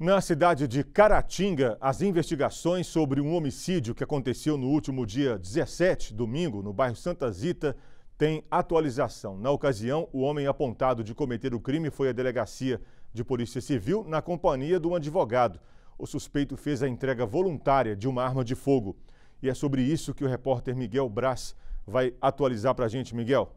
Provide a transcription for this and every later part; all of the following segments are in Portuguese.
Na cidade de Caratinga, as investigações sobre um homicídio que aconteceu no último dia 17, domingo, no bairro Santa Zita, têm atualização. Na ocasião, o homem apontado de cometer o crime foi à delegacia de Polícia Civil na companhia de um advogado. O suspeito fez a entrega voluntária de uma arma de fogo. E é sobre isso que o repórter Miguel Brás vai atualizar para a gente. Miguel.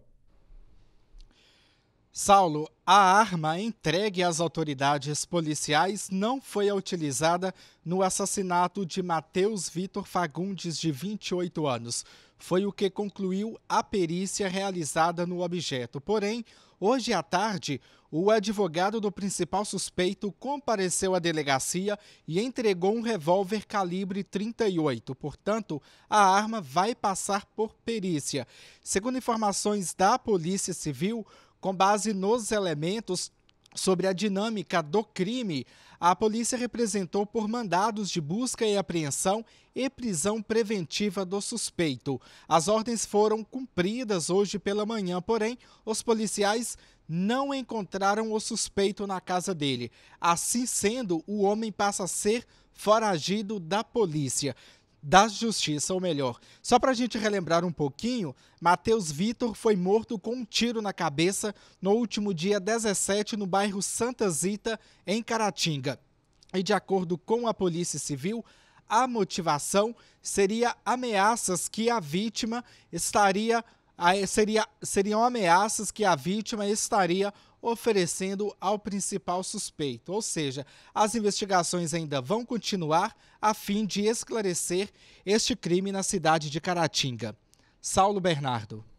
Saulo, a arma entregue às autoridades policiais não foi a utilizada no assassinato de Matheus Vitor Fagundes, de 28 anos. Foi o que concluiu a perícia realizada no objeto. Porém, hoje à tarde, o advogado do principal suspeito compareceu à delegacia e entregou um revólver calibre 38. Portanto, a arma vai passar por perícia. Segundo informações da Polícia Civil, com base nos elementos sobre a dinâmica do crime, a polícia representou por mandados de busca e apreensão e prisão preventiva do suspeito. As ordens foram cumpridas hoje pela manhã, porém, os policiais não encontraram o suspeito na casa dele. Assim sendo, o homem passa a ser foragido da polícia da justiça, ou melhor, só para a gente relembrar um pouquinho, Matheus Vitor foi morto com um tiro na cabeça no último dia 17 no bairro Santa Zita, em Caratinga. E de acordo com a Polícia Civil, a motivação seria ameaças que a vítima estaria seriam ameaças que a vítima estaria oferecendo ao principal suspeito. Ou seja, as investigações ainda vão continuar a fim de esclarecer este crime na cidade de Caratinga. Saulo Bernardo.